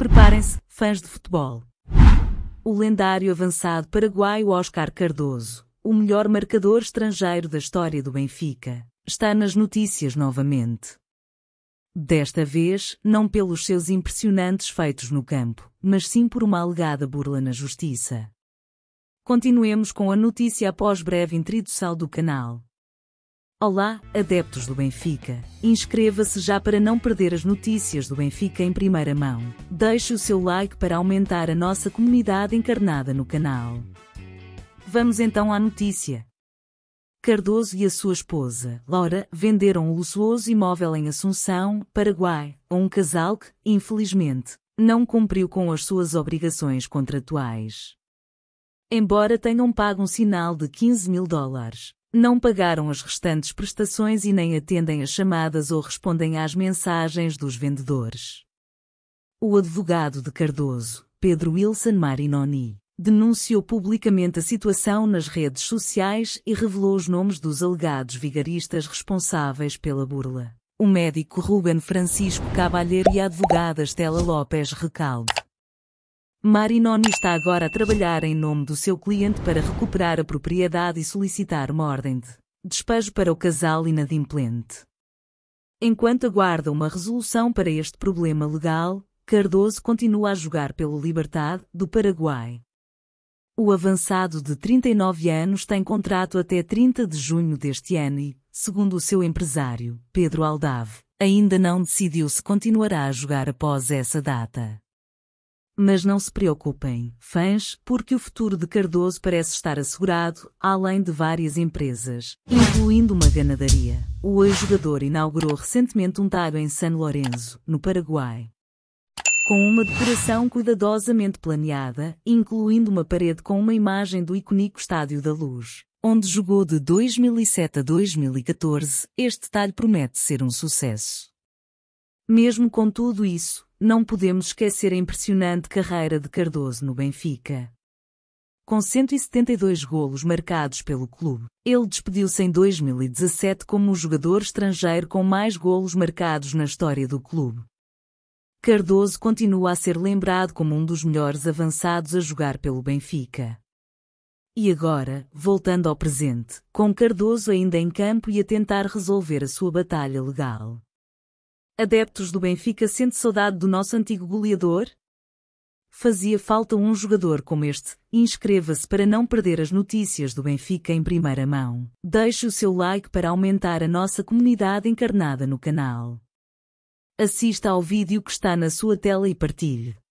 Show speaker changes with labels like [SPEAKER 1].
[SPEAKER 1] Preparem-se, fãs de futebol. O lendário avançado paraguaio Oscar Cardoso, o melhor marcador estrangeiro da história do Benfica, está nas notícias novamente. Desta vez, não pelos seus impressionantes feitos no campo, mas sim por uma alegada burla na justiça. Continuemos com a notícia após breve introdução do canal. Olá, adeptos do Benfica. Inscreva-se já para não perder as notícias do Benfica em primeira mão. Deixe o seu like para aumentar a nossa comunidade encarnada no canal. Vamos então à notícia. Cardoso e a sua esposa, Laura, venderam um luxuoso imóvel em Assunção, Paraguai, a um casal que, infelizmente, não cumpriu com as suas obrigações contratuais. Embora tenham pago um sinal de 15 mil dólares, não pagaram as restantes prestações e nem atendem às chamadas ou respondem às mensagens dos vendedores. O advogado de Cardoso, Pedro Wilson Marinoni, denunciou publicamente a situação nas redes sociais e revelou os nomes dos alegados vigaristas responsáveis pela burla. O médico Ruben Francisco Cabalheiro e a advogada Estela Lopes Recalde. Marinoni está agora a trabalhar em nome do seu cliente para recuperar a propriedade e solicitar uma ordem de despejo para o casal inadimplente. Enquanto aguarda uma resolução para este problema legal, Cardoso continua a jogar pelo Libertad, do Paraguai. O avançado de 39 anos tem contrato até 30 de junho deste ano e, segundo o seu empresário, Pedro Aldave, ainda não decidiu se continuará a jogar após essa data. Mas não se preocupem, fãs, porque o futuro de Cardoso parece estar assegurado, além de várias empresas, incluindo uma ganadaria. O ex-jogador inaugurou recentemente um talho em San Lorenzo, no Paraguai. Com uma decoração cuidadosamente planeada, incluindo uma parede com uma imagem do icônico Estádio da Luz, onde jogou de 2007 a 2014, este talho promete ser um sucesso. Mesmo com tudo isso, não podemos esquecer a impressionante carreira de Cardoso no Benfica. Com 172 golos marcados pelo clube, ele despediu-se em 2017 como o jogador estrangeiro com mais golos marcados na história do clube. Cardoso continua a ser lembrado como um dos melhores avançados a jogar pelo Benfica. E agora, voltando ao presente, com Cardoso ainda em campo e a tentar resolver a sua batalha legal. Adeptos do Benfica sente saudade do nosso antigo goleador? Fazia falta um jogador como este. Inscreva-se para não perder as notícias do Benfica em primeira mão. Deixe o seu like para aumentar a nossa comunidade encarnada no canal. Assista ao vídeo que está na sua tela e partilhe.